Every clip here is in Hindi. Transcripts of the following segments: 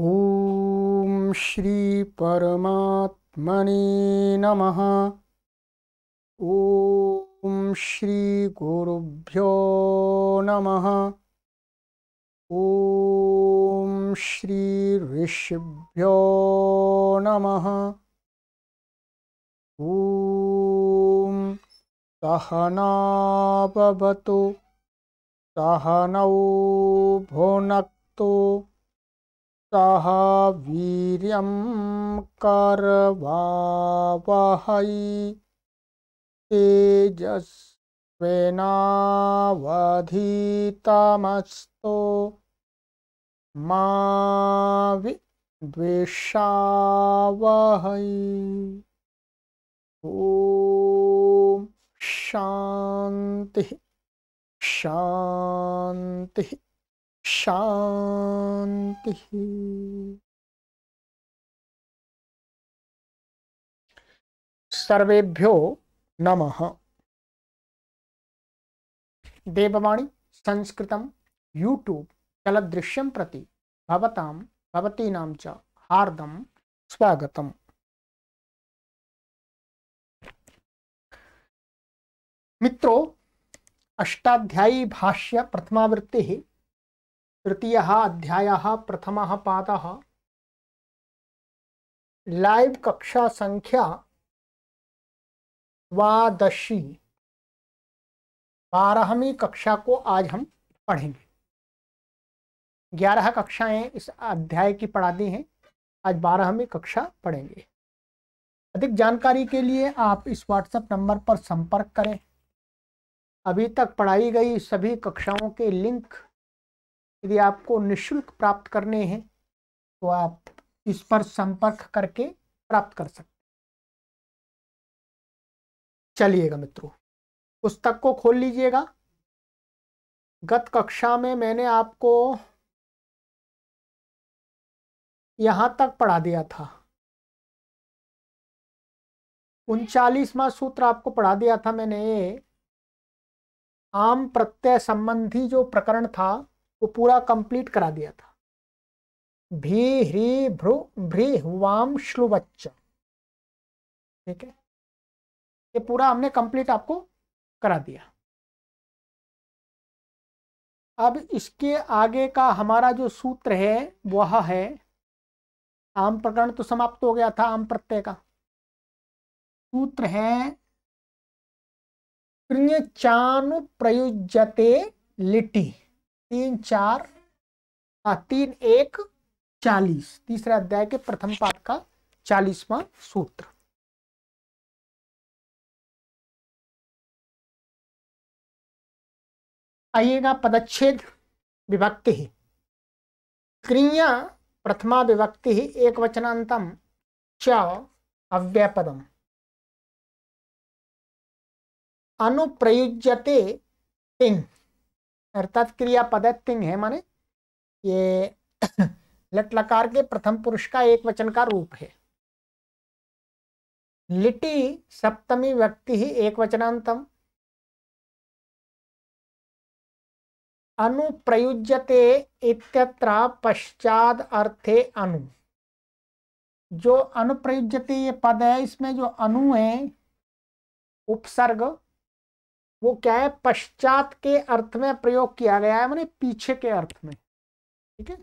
ॐ श्रीपरमात्मने नमः ॐ श्रीगुरुभ्यो नमः ॐ श्रीऋषिभ्यो नमः ॐ सहनाभवतु सहनौ भुनक्तु सह वीर कर्वावहै तेजस्वेनावधीतमस्तु मिषावहै ओम शांति शांति शांति सर्वेभ्यो नमः देववाणी संस्कृत यूट्यूब चलदृश्य प्रति भवतां भवतीनां च हार्दं मित्रों अष्टाध्यायी भाष्य प्रथमावृत्ति तृतीय अध्याय प्रथम पाद लाइव कक्षा संख्या द्वादशी बारहवीं कक्षा को आज हम पढ़ेंगे ग्यारह कक्षाएं इस अध्याय की पढ़ा दी हैं आज बारहवीं कक्षा पढ़ेंगे अधिक जानकारी के लिए आप इस व्हाट्सएप नंबर पर संपर्क करें अभी तक पढ़ाई गई सभी कक्षाओं के लिंक यदि आपको निशुल्क प्राप्त करने हैं तो आप इस पर संपर्क करके प्राप्त कर सकते चलिएगा मित्रों पुस्तक को खोल लीजिएगा गत कक्षा में मैंने आपको यहां तक पढ़ा दिया था उनचालीसवा सूत्र आपको पढ़ा दिया था मैंने आम प्रत्यय संबंधी जो प्रकरण था वो पूरा कंप्लीट करा दिया था भी ह्री भ्रु भ्री वाम श्लुवच्च ठीक है ये पूरा हमने कंप्लीट आपको करा दिया अब इसके आगे का हमारा जो सूत्र है वह है आम प्रकरण तो समाप्त हो गया था आम प्रत्यय का सूत्र है चानु प्रयुजते लिटी तीन चार हाँ तीन एक चालीस तीसरे अध्याय के प्रथम पाठ का चालीसवा सूत्र आइएगा पदच्छेद विभक्ति क्रिया प्रथमा विभक्ति एक वचनांतम च अव्यपदम अनुप्रयुज्यते तिंग अर्थात क्रियापद थिंग है माने ये लट लकार के प्रथम पुरुष का एक वचन का रूप है लिटि सप्तमी व्यक्ति ही एक वचनांतम अनुप्रयुज्यते इत्यत्र पश्चात अर्थे अनु जो अनुप्रयुज्यते ये पद है इसमें जो अनु है उपसर्ग वो क्या है पश्चात के अर्थ में प्रयोग किया गया है मैंने पीछे के अर्थ में ठीक है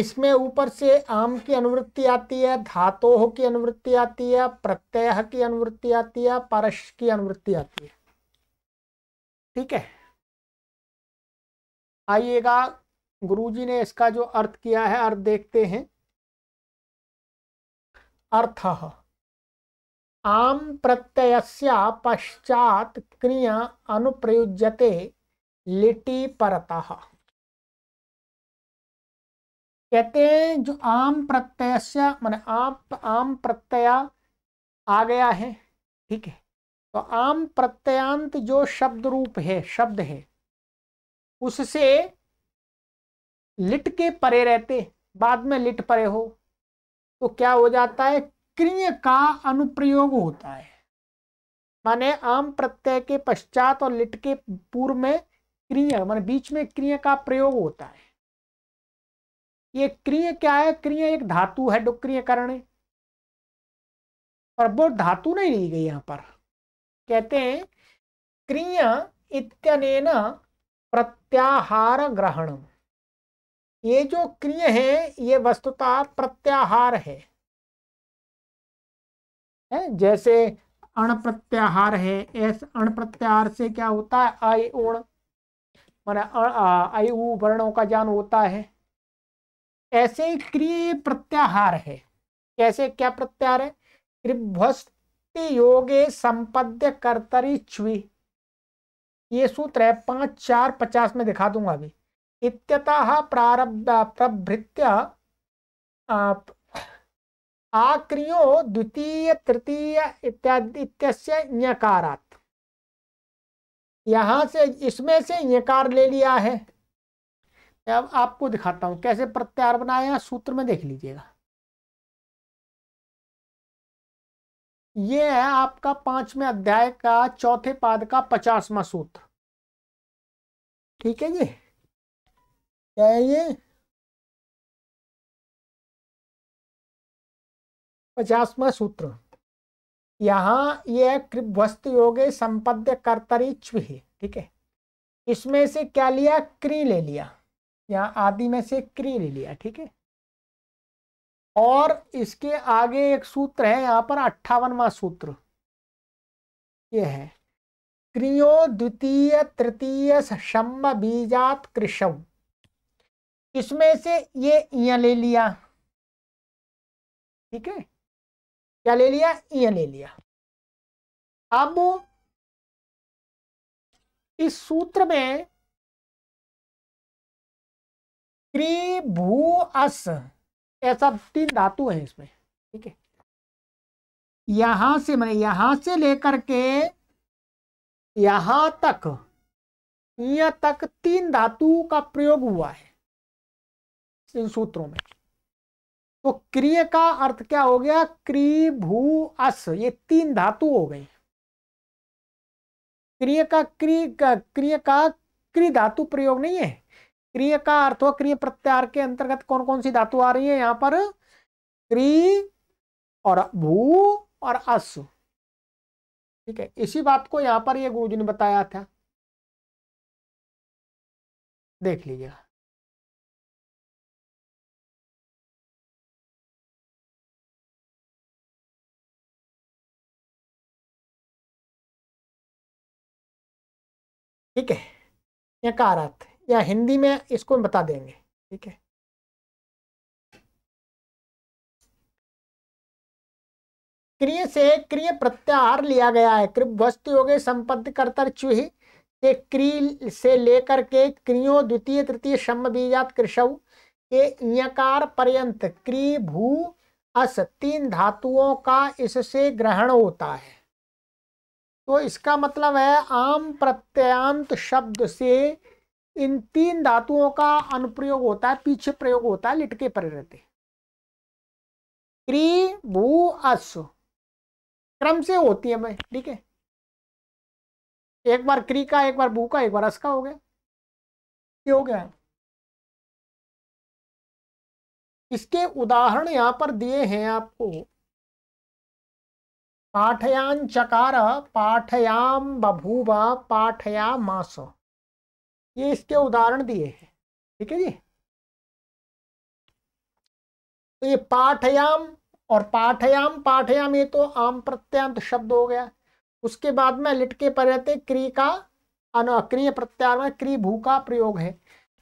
इसमें ऊपर से आम की अनुवृत्ति आती है धातोह की अनुवृत्ति आती है प्रत्यय की अनुवृत्ति आती है परश की अनुवृत्ति आती है ठीक है आइएगा गुरुजी ने इसका जो अर्थ किया है अर्थ देखते हैं अर्थ आम प्रत्यय पश्चात क्रिया अनुप्रयुज्यते लिटि परतः कहते हैं जो आम प्रत्यय मान आप आम प्रत्यय आ गया है ठीक है तो आम प्रत्ययांत जो शब्द रूप है शब्द है उससे लिट के परे रहते बाद में लिट परे हो तो क्या हो जाता है क्रिय का अनुप्रयोग होता है माने आम प्रत्यय के पश्चात और लिट के पूर्व में क्रिय माने बीच में क्रिय का प्रयोग होता है ये क्रिय क्या है क्रिय एक धातु है डुक्रिय करण पर वो धातु नहीं ली गई यहां पर कहते हैं क्रिय इत्यनेन प्रत्याहार ग्रहणम ये जो क्रिय है ये वस्तुतः प्रत्याहार है, है जैसे अण प्रत्याहार है एस अण प्रत्याहार से क्या होता है आई ओण माना आयु वर्णों का ज्ञान होता है ऐसे क्रिय प्रत्याहार है कैसे क्या प्रत्याहार है त्रिभस्ति योगे संपद्य कर्तरी छ्वी ये सूत्र है पांच चार पचास में दिखा दूंगा अभी इत्यतः प्रारब्ध प्रभृत्य आक्रियो द्वितीय तृतीय इत्यादि इत्यस्य ञकारात् यहाँ से इसमें से यकार ले लिया है अब आपको दिखाता हूँ कैसे प्रत्यार बनाया सूत्र में देख लीजिएगा ये है आपका पांचवें अध्याय का चौथे पाद का पचासवा सूत्र ठीक है जी क्या है ये पचासवा सूत्र यहाँ ये वस्तु योगे संपद्य कर्तरी है ठीक है इसमें से क्या लिया क्री ले लिया यहाँ आदि में से क्री ले लिया ठीक है और इसके आगे एक सूत्र है यहाँ पर अट्ठावनवा सूत्र ये है क्रियो द्वितीय तृतीय शम बीजात कृषव इसमें से ये यहां ले लिया ठीक है क्या ले लिया यहां ले लिया अब इस सूत्र में त्रिभू अस ऐसा तीन धातु है इसमें ठीक है यहां से मैंने यहां से लेकर के यहां तक यहां तक तीन धातु का प्रयोग हुआ है इन सूत्रों में तो क्रिय का अर्थ क्या हो गया क्री भू अस ये तीन धातु हो गई क्रिय का क्री क्रिय का क्री धातु प्रयोग नहीं है क्रिय का अर्थ हो क्रिय प्रत्यार के अंतर्गत कौन कौन सी धातु आ रही है यहां पर क्री और भू और अस ठीक है इसी बात को यहां पर ये गुरुजी ने बताया था देख लीजिएगा ठीक है या कारत या हिंदी में इसको बता देंगे ठीक है क्रिय से क्रिय प्रत्याहार लिया गया है कृप वस्तु हो गए संपत्ति कर्तर चुही के क्री से लेकर के क्रियो द्वितीय तृतीय शम बीजात कृषव के यकार पर्यंत क्री भू अस तीन धातुओं का इससे ग्रहण होता है तो इसका मतलब है आम प्रत्यांत शब्द से इन तीन धातुओं का अनुप्रयोग होता है पीछे प्रयोग होता है लिटके पर रहते क्री भू अस क्रम से होती है मैं ठीक है एक बार क्री का एक बार भू का एक बार अस का हो गया हो गया इसके उदाहरण यहां पर दिए हैं आपको पाठयान चकार पाठयाम बभूव पाठया मास ये इसके उदाहरण दिए हैं ठीक है जी तो ये पाठयाम और पाठयाम पाठयाम ये तो आम प्रत्यांत शब्द हो गया उसके बाद में लिटके पर रहते क्री का क्रिय प्रत्यार में क्री भू का प्रयोग है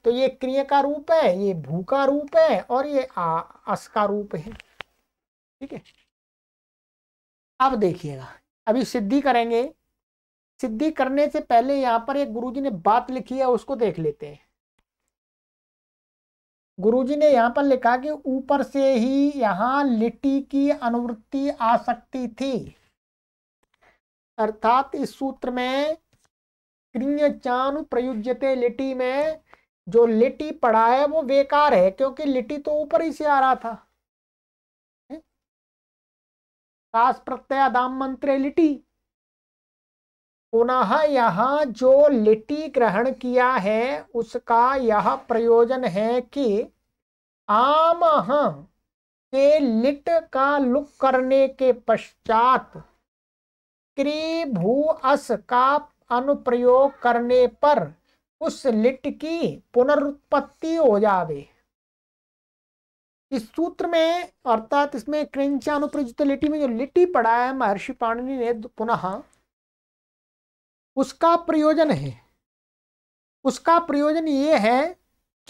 तो ये क्रिय का रूप है ये भू का रूप है और ये आ, अस का रूप है ठीक है अब देखिएगा अभी सिद्धि करेंगे सिद्धि करने से पहले यहां पर एक गुरुजी ने बात लिखी है उसको देख लेते हैं गुरुजी ने यहां पर लिखा कि ऊपर से ही यहां लिट्टी की अनुवृत्ति आ सकती थी अर्थात इस सूत्र में क्रिय चानु प्रयुज्यते लिट्टी में जो लिट्टी पड़ा है वो बेकार है क्योंकि लिट्टी तो ऊपर ही से आ रहा था कास प्रत्यय दाम मंत्र लिटी पुनः यहाँ जो लिटी ग्रहण किया है उसका यह प्रयोजन है कि आम के लिट का लुक करने के पश्चात भू अस का अनुप्रयोग करने पर उस लिट की पुनरुत्पत्ति हो जावे इस सूत्र में अर्थात इसमें क्रिंचानुप्रजित लिटी में जो लिटी पढ़ा है महर्षि पाणिनि ने पुनः उसका प्रयोजन है उसका प्रयोजन ये है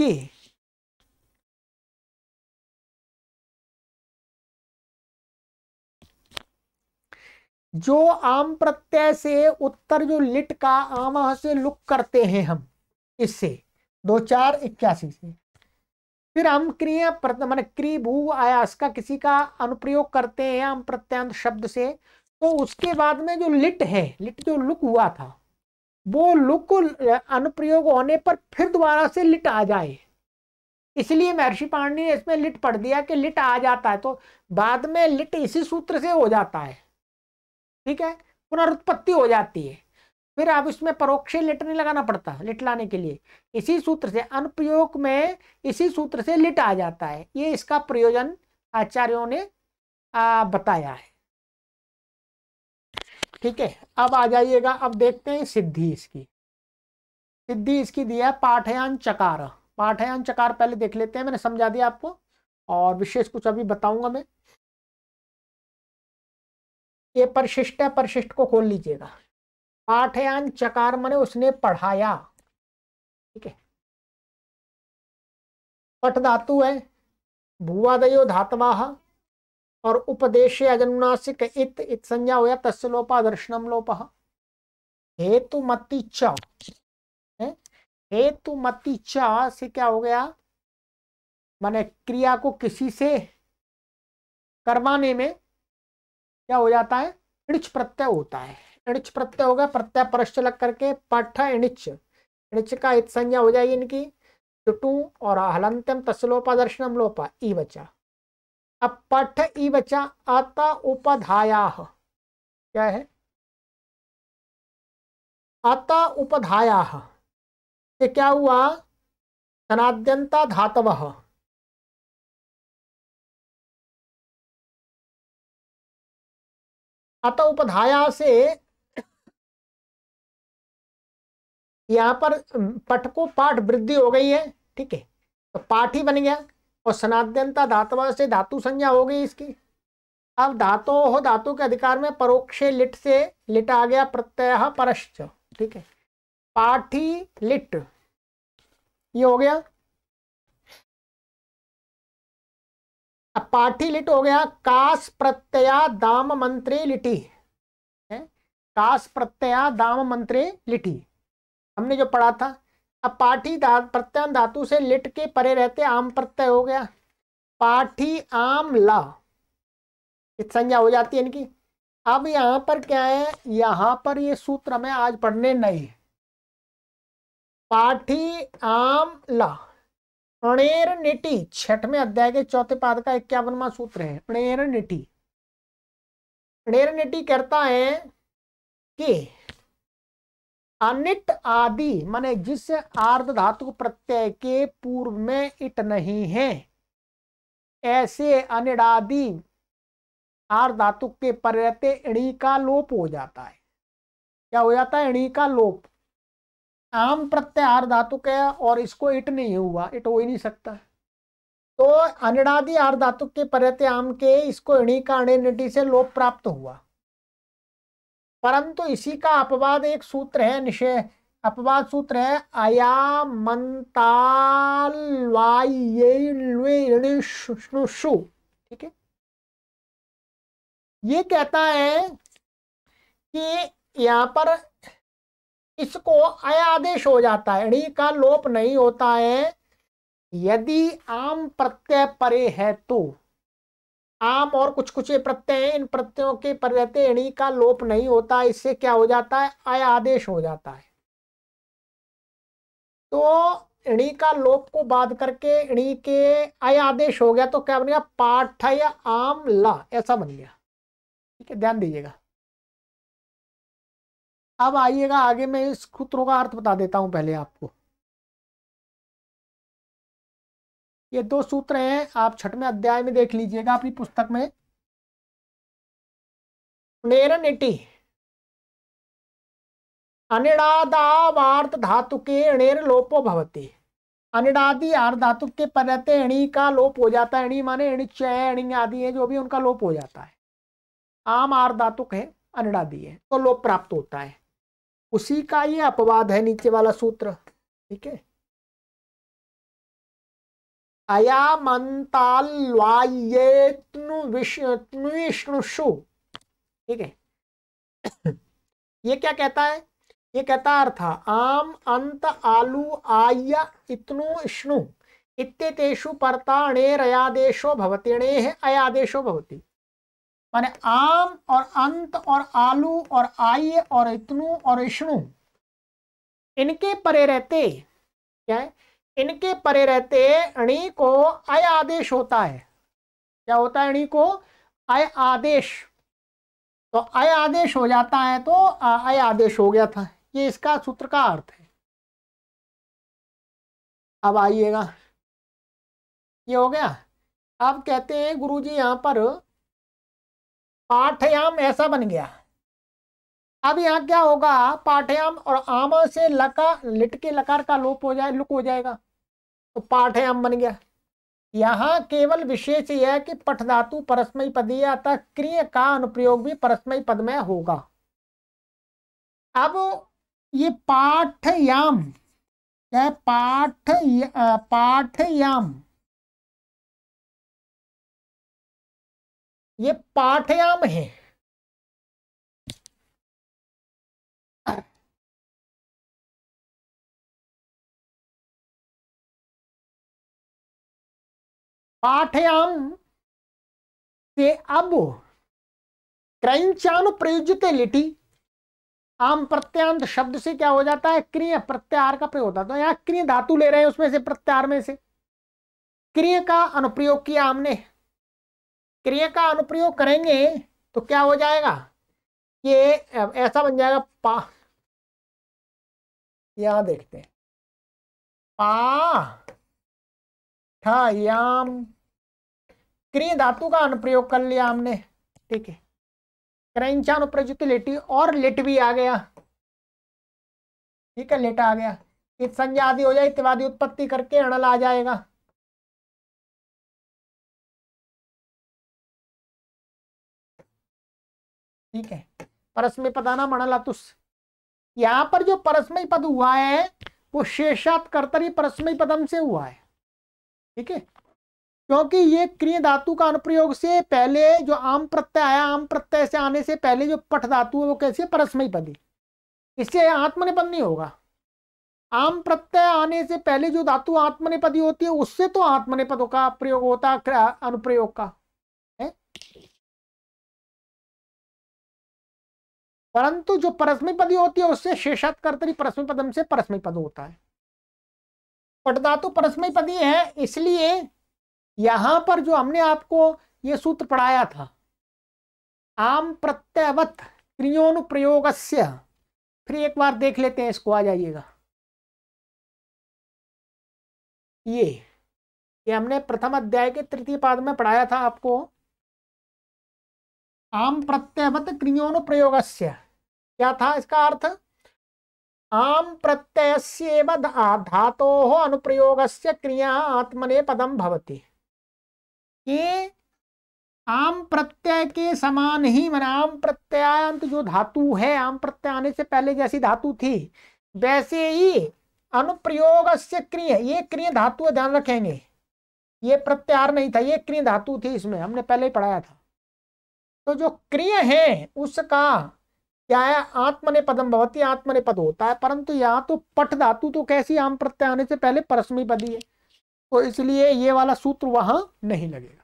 कि जो आम प्रत्यय से उत्तर जो लिट का आम से लुक करते हैं हम इससे दो चार इक्यासी से फिर हम क्रिया मान क्री भू आयास का किसी का अनुप्रयोग करते हैं हम प्रत्यांत शब्द से तो उसके बाद में जो लिट है लिट जो लुक हुआ था वो लुक अनुप्रयोग होने पर फिर दोबारा से लिट आ जाए इसलिए महर्षि पांडे ने इसमें लिट पढ़ दिया कि लिट आ जाता है तो बाद में लिट इसी सूत्र से हो जाता है ठीक है पुनरुत्पत्ति हो जाती है फिर अब इसमें परोक्ष लिट नहीं लगाना पड़ता लिट लाने के लिए इसी सूत्र से अनुप्रयोग में इसी सूत्र से लिट आ जाता है ये इसका प्रयोजन आचार्यों ने आ, बताया है ठीक है अब आ जाइएगा अब देखते हैं सिद्धि इसकी सिद्धि इसकी दिया है पाठयान चकार पाठयान चकार पहले देख लेते हैं मैंने समझा दिया आपको और विशेष कुछ अभी बताऊंगा मैं ये परिशिष्ट है परिशिष्ट को खोल लीजिएगा पाठयान चकार माने उसने पढ़ाया ठीक है पठ धातु है भूवादयो धातवा और उपदेशे अजनुनासिक इत इत संज्ञा होया तस् लोपा दर्शनम लोप हेतु मति च हेतु मति च से क्या हो गया माने क्रिया को किसी से करवाने में क्या हो जाता है प्रत्यय होता है इणिच प्रत्यय होगा प्रत्यय परश्च लग करके पठ इणिच इणिच का इत संज्ञा हो जाएगी इनकी टुटू और हलंतम तस्लोपा दर्शनम लोपा ई बचा अब पठ ई बचा अत उपधाया क्या है अत उपधाया ये क्या हुआ धनाद्यंता धातव अत उपधाया से यहाँ पर पट को पाठ वृद्धि हो गई है ठीक है तो पाठ ही बन गया और सनाद्यंता धातवा से धातु संज्ञा हो गई इसकी अब धातो हो धातु के अधिकार में परोक्षे लिट से लिट आ गया प्रत्यय परश्च ठीक है पाठी लिट ये हो गया अब पाठी लिट हो गया काश प्रत्यया दाम मंत्री लिटी है? कास दाम मंत्री लिटी हमने जो पढ़ा था अब पाठी धा प्रत्ययन धातु से लिट के परे रहते आम प्रत्यय हो गया पाठी आम ला संज्ञा हो जाती है इनकी अब यहां पर क्या है यहां पर ये सूत्र हमें आज पढ़ने नहीं पाठी आम ला प्रणेर निटी छठवें अध्याय के चौथे पाद का इक्यावनवा सूत्र है प्रणेर निटी प्रणेर निटी कहता है कि अनिट आदि माने जिस आर्ध धातु प्रत्यय के पूर्व में इट नहीं है ऐसे अनिडादि आर्ध धातु के पर्यत इणी का लोप हो जाता है क्या हो जाता है इणी का लोप आम प्रत्यय आर धातु के और इसको इट नहीं हुआ इट हो ही नहीं सकता तो अनिडादि आर धातु के पर्यत आम के इसको इणी का अणिनिटी से लोप प्राप्त हुआ परंतु इसी का अपवाद एक सूत्र है निशे अपवाद सूत्र है अयामंतालु ठीक है ये कहता है कि यहां पर इसको अयादेश आदेश हो जाता है ऋणी का लोप नहीं होता है यदि आम प्रत्यय परे है तो आम और कुछ कुछ प्रत्यय हैं इन प्रत्ययों के प्रत्यय एणी का लोप नहीं होता इससे क्या हो जाता है अय आदेश हो जाता है तो इणी का लोप को बाद करके इणी के अय आदेश हो गया तो क्या बन गया पाठ या आम ला ऐसा बन गया ठीक है ध्यान दीजिएगा अब आइएगा आगे मैं इस सूत्रों का अर्थ बता देता हूं पहले आपको ये दो सूत्र हैं आप छठवें अध्याय में देख लीजिएगा अपनी पुस्तक में पुनेरन एटी धातु के अणेर लोपो भवती अनिडादी आर धातु के पर रहते अणी का लोप हो जाता है अणी माने अणी चय अणी आदि है जो भी उनका लोप हो जाता है आम आर धातुक है अनिडादी है तो लोप प्राप्त होता है उसी का ये अपवाद है नीचे वाला सूत्र ठीक है अयामंताल्वायेतनु विष्णुषु ठीक है ये क्या कहता है ये कहता अर्थ आम अंत आलु आय इतनु इष्णु परता अणेर अयादेशो भवती अणे अयादेशो भवती माने आम और अंत और आलू और आय और इतनु और इष्णु इनके परे रहते क्या है इनके परे रहते अणी को अय आदेश होता है क्या होता है अणी को अय आदेश तो अय आदेश हो जाता है तो अय आदेश हो गया था ये इसका सूत्र का अर्थ है अब आइएगा ये हो गया अब कहते हैं गुरु जी यहाँ पर पाठयाम ऐसा बन गया अब यहाँ क्या होगा पाठयाम और आमा से लका लिटके लकार का लोप हो जाए लुक हो जाएगा तो पाठ्याम बन गया यहाँ केवल विशेष यह है कि पठधातु धातु परस्मयी पदीय अतः क्रिय का अनुप्रयोग भी परस्मयी पद में होगा अब ये पाठयाम क्या पाठ पाठयाम ये पाठयाम है पाठयाम से अब क्रंचानु प्रयुजते लिटी आम प्रत्यांत शब्द से क्या हो जाता है क्रिय प्रत्यार का प्रयोग होता है तो यहाँ क्रिय धातु ले रहे हैं उसमें से प्रत्यार में से क्रिय का अनुप्रयोग किया हमने क्रिय का अनुप्रयोग करेंगे तो क्या हो जाएगा ये ऐसा बन जाएगा पा यहां देखते हैं पा मिठायाम क्रिय धातु का अनुप्रयोग कर लिया हमने ठीक है क्रैंचान उपरयुक्त लेटी और लेट भी आ गया ठीक है लेट आ गया इत संज्ञा आदि हो जाए इतवादी उत्पत्ति करके अणल आ जाएगा ठीक है परस्मय आना मणल आतुस यहां पर जो परस्मय पद हुआ है वो शेषात कर्तरी परस्मय पदम से हुआ है ठीक है क्योंकि ये क्रिय धातु का अनुप्रयोग से पहले जो आम प्रत्यय आया आम प्रत्यय से आने से पहले जो पठ धातु है वो कैसे है परस्मय पदी इससे आत्मनिपद नहीं होगा आम प्रत्यय आने से पहले जो धातु आत्मनिपदी होती है उससे तो आत्मनिपदों का प्रयोग होता है अनुप्रयोग का है परंतु जो परस्मय पदी होती है उससे शेषात्कर्तरी परस्मय पदम से परस्मय पद होता है पटधातु परस्मय पदी है इसलिए यहां पर जो हमने आपको ये सूत्र पढ़ाया था आम प्रत्यवत क्रियोन प्रयोग फिर एक बार देख लेते हैं इसको आ जाइएगा ये ये हमने प्रथम अध्याय के तृतीय पाद में पढ़ाया था आपको आम प्रत्यवत क्रियोन प्रयोग क्या था इसका अर्थ आम प्रत्यय धातो अनुप्रयोग से क्रिया आत्मने पदम भवती ये आम प्रत्यय के समान ही मैंने आम प्रत्यंत जो धातु है आम प्रत्यय आने से पहले जैसी धातु थी वैसे ही अनुप्रयोग से क्रिय ये क्रिय धातु ध्यान रखेंगे ये प्रत्यार नहीं था ये क्रिय धातु थी इसमें हमने पहले ही पढ़ाया था तो जो क्रिय है उसका क्या है आत्मने पदम भवती आत्मने पद होता है परंतु यहाँ तो पट धातु तो कैसी आम प्रत्यय आने से पहले परस्मी पदी है तो इसलिए ये वाला सूत्र वहां नहीं लगेगा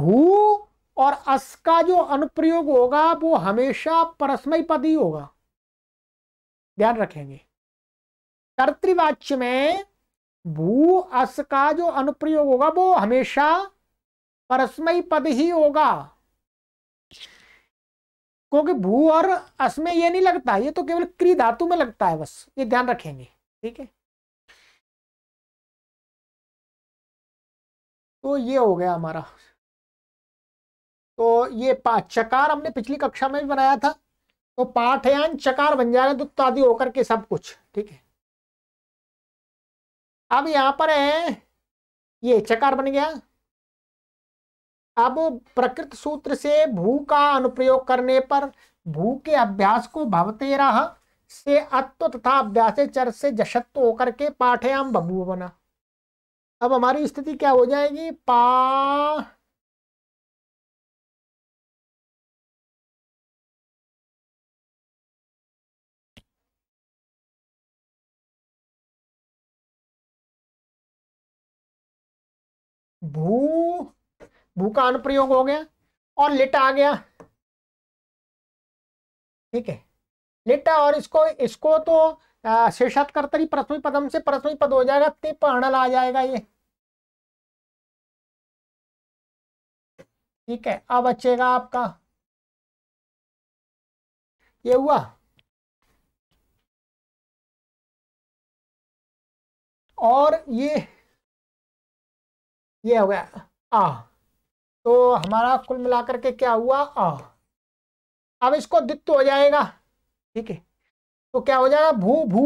भू और अस का जो अनुप्रयोग होगा वो हमेशा परस्मय पद ही होगा ध्यान रखेंगे कर्तृवाच्य में भू अस का जो अनुप्रयोग होगा वो हमेशा परस्मय पद ही होगा क्योंकि भू और अस में ये नहीं लगता ये तो केवल क्री धातु में लगता है बस ये ध्यान रखेंगे ठीक है तो ये हो गया हमारा तो ये पाठ चकार हमने पिछली कक्षा में भी बनाया था तो पाठयान चकार बन जाएगा तो तादी होकर के सब कुछ ठीक है अब यहां पर है ये चकार बन गया अब प्रकृत सूत्र से भू का अनुप्रयोग करने पर भू के अभ्यास को भवते रहा से अत्व तथा अभ्यास चर से जशत्व होकर के पाठयाम बबू बना अब हमारी स्थिति क्या हो जाएगी पा भू भू का अनुप्रयोग हो गया और लिट आ गया ठीक है लिट और इसको इसको तो शेषात कर्तरी प्रथमी पदम से प्रथमी पद हो जाएगा तिप अणल आ जाएगा ये ठीक है अब बचेगा आपका ये हुआ और ये ये हो गया आ तो हमारा कुल मिलाकर के क्या हुआ आ अब इसको दित्त हो जाएगा ठीक है तो क्या हो जाएगा भू भू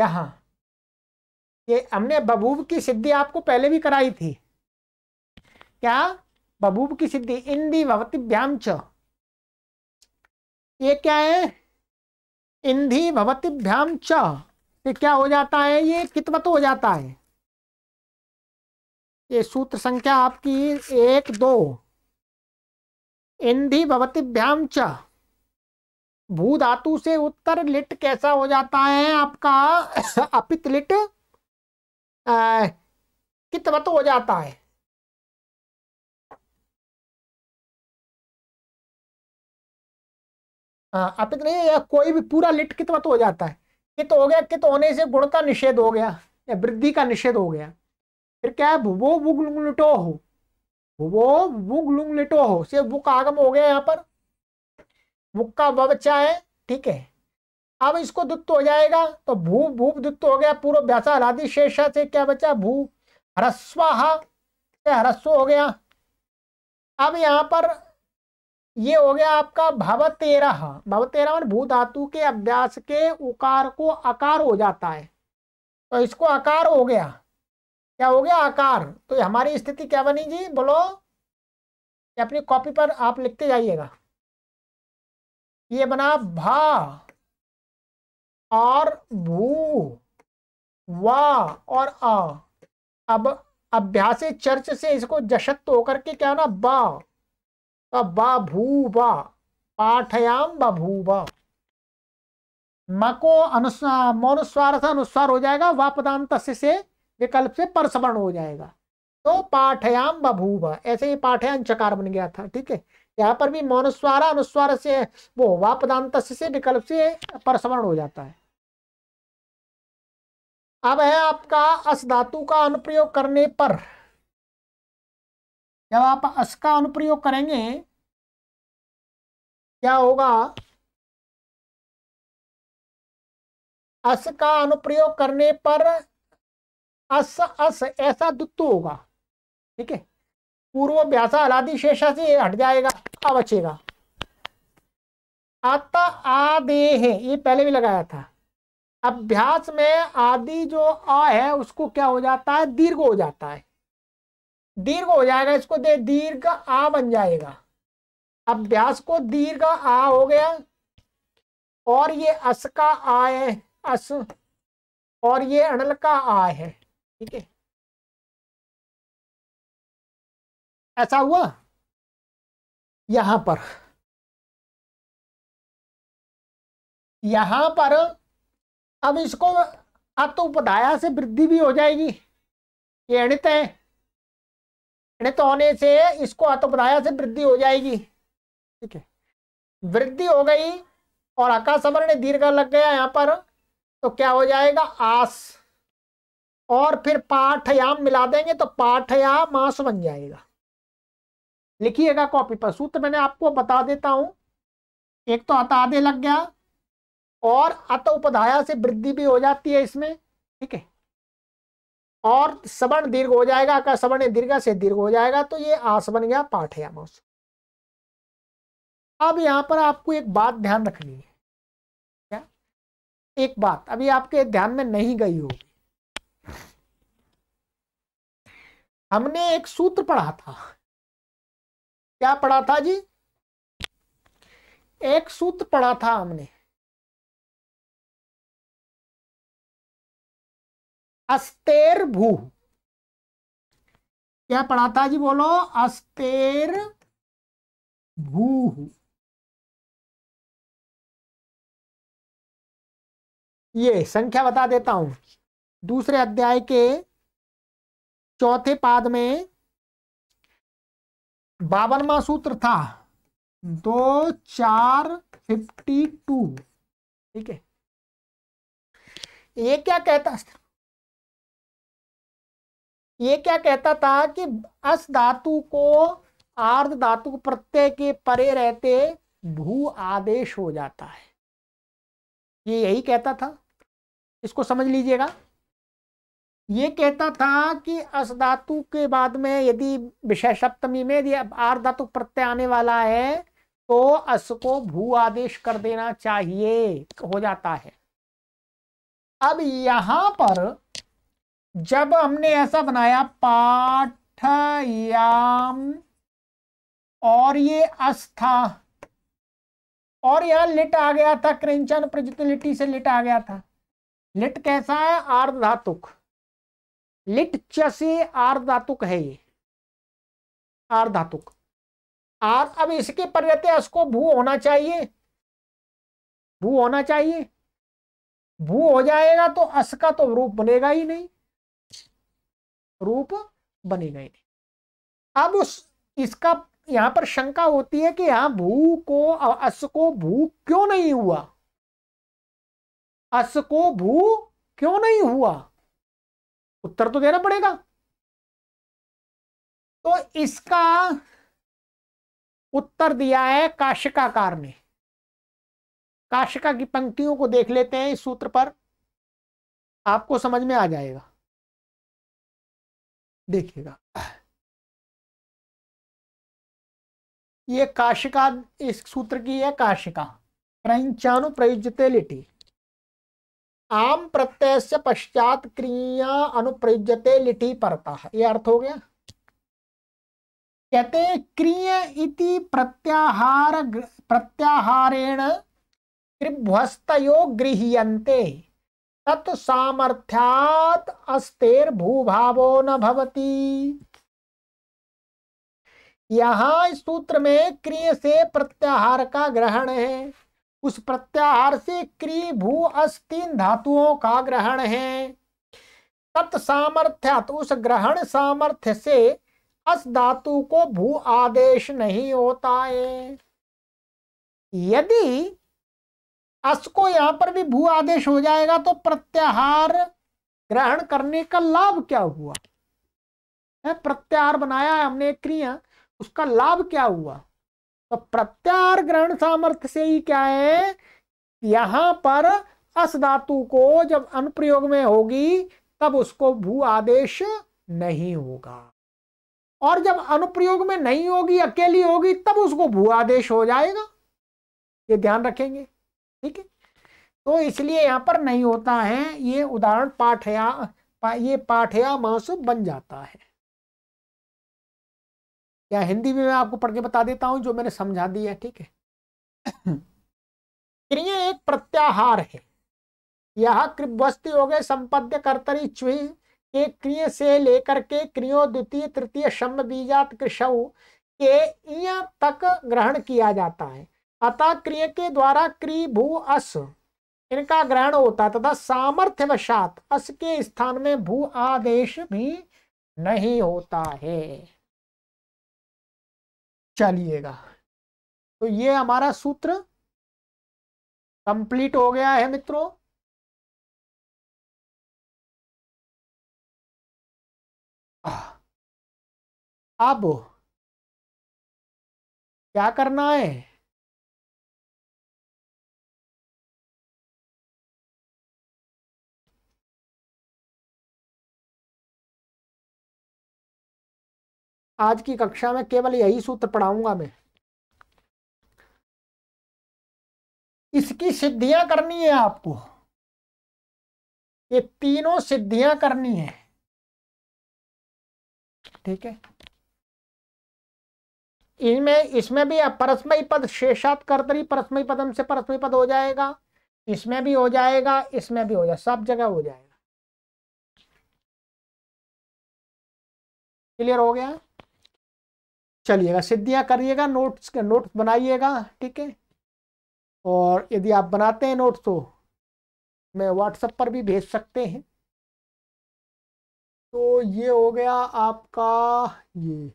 यहां ये हमने बबूब की सिद्धि आपको पहले भी कराई थी क्या बबूब की सिद्धि इंदी भवती च ये क्या है इंधी भवती च से क्या हो जाता है ये कितवत हो जाता है ये सूत्र संख्या आपकी एक दो इंधि भवतीभ्याम च भू धातु से उत्तर लिट कैसा हो जाता है आपका अपित लिट कितवत हो जाता है हाँ, अपित नहीं या कोई भी पूरा लिट कित तो हो जाता है कित तो हो गया कित तो होने से गुण का निषेध हो गया या वृद्धि का निषेध हो गया फिर क्या है वो वुगलुंग लिटो हो वो वुगलुंग लिटो हो सिर्फ वो का आगम हो गया यहाँ पर बुक का बच्चा है ठीक है अब इसको दुप्त हो जाएगा तो भू भूप दुप्त हो गया पूर्व व्यासा राधि शेषा से क्या बचा भू ह्रस्वाहा हरस्व हो गया अब यहाँ पर ये हो गया आपका भव तेरह भव तेरह मान भू धातु के अभ्यास के उकार को आकार हो जाता है तो इसको आकार हो गया क्या हो गया आकार तो हमारी स्थिति क्या बनी जी बोलो अपनी कॉपी पर आप लिखते जाइएगा ये बना भा और भू वा और आ अब अभ्यासी चर्च से इसको जशत्व होकर के क्या होना बा बभूव पाठयाम बभूव म को अनुस्वार मौनुस्वार्थ अनुस्वार हो जाएगा वापदांत से विकल्प से परसवर्ण हो जाएगा तो पाठयाम बभूव ऐसे ही पाठयाम चकार बन गया था ठीक है यहाँ पर भी मौनुस्वारा अनुस्वार से वो वापदांत से विकल्प से परसवर्ण हो जाता है अब है आपका अस धातु का अनुप्रयोग करने पर जब आप अस का अनुप्रयोग करेंगे क्या होगा अस का अनुप्रयोग करने पर अस अस ऐसा दुत्त होगा ठीक है पूर्व व्यासा अलादि शेषा से हट जाएगा अब बचेगा अत है ये पहले भी लगाया था अभ्यास में आदि जो आ है उसको क्या हो जाता है दीर्घ हो जाता है दीर्घ हो जाएगा इसको दे दीर्घ आ बन जाएगा अब व्यास को दीर्घ आ हो गया और ये अस का आ है अस और ये अनल का आ है ठीक है ऐसा हुआ यहां पर यहां पर अब इसको अत उपदाया से वृद्धि भी हो जाएगी ये अणित है घृणित तो होने से इसको अतुपदाया से वृद्धि हो जाएगी ठीक है वृद्धि हो गई और अमरण दीर्घ लग गया यहाँ पर तो क्या हो जाएगा आस और फिर पाठयाम मिला देंगे तो पाठयाम आस बन जाएगा लिखिएगा कॉपी पर सूत्र मैंने आपको बता देता हूँ एक तो अतादे लग गया और अत उपधाया से वृद्धि भी हो जाती है इसमें ठीक है और सवर्ण दीर्घ हो जाएगा का सवर्ण दीर्घ से दीर्घ हो जाएगा तो ये आस बन गया पाठयामस अब यहां पर आपको एक बात ध्यान रखनी है क्या एक बात अभी आपके ध्यान में नहीं गई होगी हमने एक सूत्र पढ़ा था क्या पढ़ा था जी एक सूत्र पढ़ा था हमने अस्तेर भू क्या पढ़ा था जी बोलो अस्तेर भू ये संख्या बता देता हूं दूसरे अध्याय के चौथे पाद में बावनवा सूत्र था दो चार फिफ्टी टू ठीक है ये क्या कहता ये क्या कहता था कि अस धातु को आर्ध धातु प्रत्यय के परे रहते भू आदेश हो जाता है ये यही कहता था इसको समझ लीजिएगा ये कहता था कि अस धातु के बाद में यदि विषय सप्तमी में यदि आर्ध धातु प्रत्यय आने वाला है तो अस को भू आदेश कर देना चाहिए हो जाता है अब यहां पर जब हमने ऐसा बनाया पाठयाम और ये अस्था और यहां लिट आ गया था क्रिंचन प्रजुत से लिट आ गया था लिट कैसा है आर्धातुक लिट चसी आर्धातुक है ये आर्धातुक आर अब इसके पर्यतः इसको भू होना चाहिए भू होना चाहिए भू हो जाएगा तो अस का तो रूप बनेगा ही नहीं रूप बनी गई थी अब उस इसका यहां पर शंका होती है कि यहां भू को अस को भू क्यों नहीं हुआ अस को भू क्यों नहीं हुआ उत्तर तो देना पड़ेगा तो इसका उत्तर दिया है काशिकाकार ने काशिका की पंक्तियों को देख लेते हैं इस सूत्र पर आपको समझ में आ जाएगा देखिएगा ये काशिका इस सूत्र की है काशिका प्रंचानु प्रयुजते लिटी आम प्रत्यय से पश्चात क्रिया अनुप्रयुजते लिटी परता यह अर्थ हो गया कहते क्रिय इति प्रत्याहार प्रत्याहारेण त्रिभ्वस्तो गृह्यन्ते तत् सामर्थ्यात अस्तेर भूभावो न भवती यहां इस सूत्र में क्रिय से प्रत्याहार का ग्रहण है उस प्रत्याहार से क्री भू अस्तीन तीन धातुओं का ग्रहण है तत् उस ग्रहण सामर्थ्य से अस धातु को भू आदेश नहीं होता है यदि अस को यहां पर भी भू आदेश हो जाएगा तो प्रत्याहार ग्रहण करने का लाभ क्या हुआ है प्रत्याहार बनाया है हमने एक क्रिया उसका लाभ क्या हुआ तो प्रत्याहार ग्रहण सामर्थ्य से ही क्या है यहां पर अस धातु को जब अनुप्रयोग में होगी तब उसको भू आदेश नहीं होगा और जब अनुप्रयोग में नहीं होगी अकेली होगी तब उसको भू आदेश हो जाएगा ये ध्यान रखेंगे ठीक है तो इसलिए यहाँ पर नहीं होता है ये उदाहरण पाठया पा, ये पाठया मासु बन जाता है या हिंदी में मैं आपको पढ़ के बता देता हूँ जो मैंने समझा दिया है ठीक है क्रिया एक प्रत्याहार है यह कृपवस्ती हो गए संपद्य कर्तरी चुहि के क्रिय से लेकर के क्रियो द्वितीय तृतीय शम बीजात कृषव के इं तक ग्रहण किया जाता है अतः क्रिय के द्वारा क्री भू अस इनका ग्रहण होता है तथा सामर्थ्यवशात अस के स्थान में भू आदेश भी नहीं होता है चलिएगा तो ये हमारा सूत्र कंप्लीट हो गया है मित्रों अब क्या करना है आज की कक्षा में केवल यही सूत्र पढ़ाऊंगा मैं इसकी सिद्धियां करनी है आपको ये तीनों सिद्धियां करनी है ठीक है इनमें इसमें भी परस्मयी पद शेषात कर्तरी परस्मयी पदम से परस्मयी पद हो जाएगा इसमें भी हो जाएगा इसमें भी हो जाएगा सब जगह हो जाएगा क्लियर हो गया चलिएगा सिद्धियाँ करिएगा नोट्स के नोट्स बनाइएगा ठीक है और यदि आप बनाते हैं नोट्स तो मैं व्हाट्सएप पर भी भेज सकते हैं तो ये हो गया आपका ये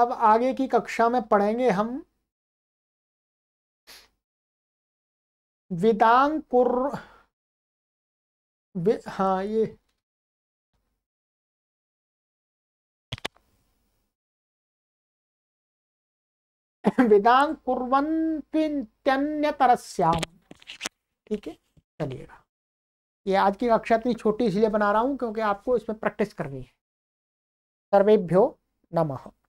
अब आगे की कक्षा में पढ़ेंगे हम वेदांग वे, हाँ ये कुरतर श्याम ठीक है चलिएगा ये आज की कक्षा इतनी छोटी इसलिए बना रहा हूँ क्योंकि आपको इसमें प्रैक्टिस करनी है सर्वेभ्यो नमः